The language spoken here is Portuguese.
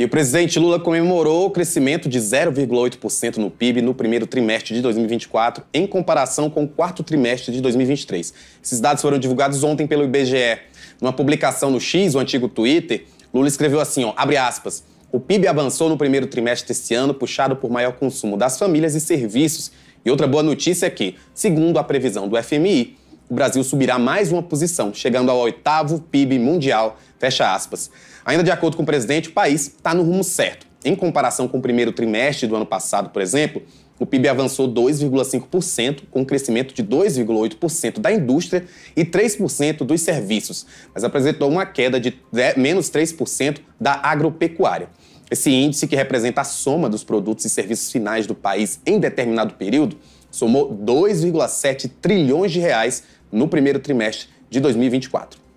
E o presidente Lula comemorou o crescimento de 0,8% no PIB no primeiro trimestre de 2024, em comparação com o quarto trimestre de 2023. Esses dados foram divulgados ontem pelo IBGE. Numa publicação no X, o antigo Twitter, Lula escreveu assim, ó, abre aspas, o PIB avançou no primeiro trimestre deste ano, puxado por maior consumo das famílias e serviços. E outra boa notícia é que, segundo a previsão do FMI, o Brasil subirá mais uma posição, chegando ao oitavo PIB mundial. Fecha aspas. Ainda de acordo com o presidente, o país está no rumo certo. Em comparação com o primeiro trimestre do ano passado, por exemplo, o PIB avançou 2,5%, com um crescimento de 2,8% da indústria e 3% dos serviços, mas apresentou uma queda de menos 3% da agropecuária. Esse índice, que representa a soma dos produtos e serviços finais do país em determinado período, somou 2,7 trilhões de reais no primeiro trimestre de 2024.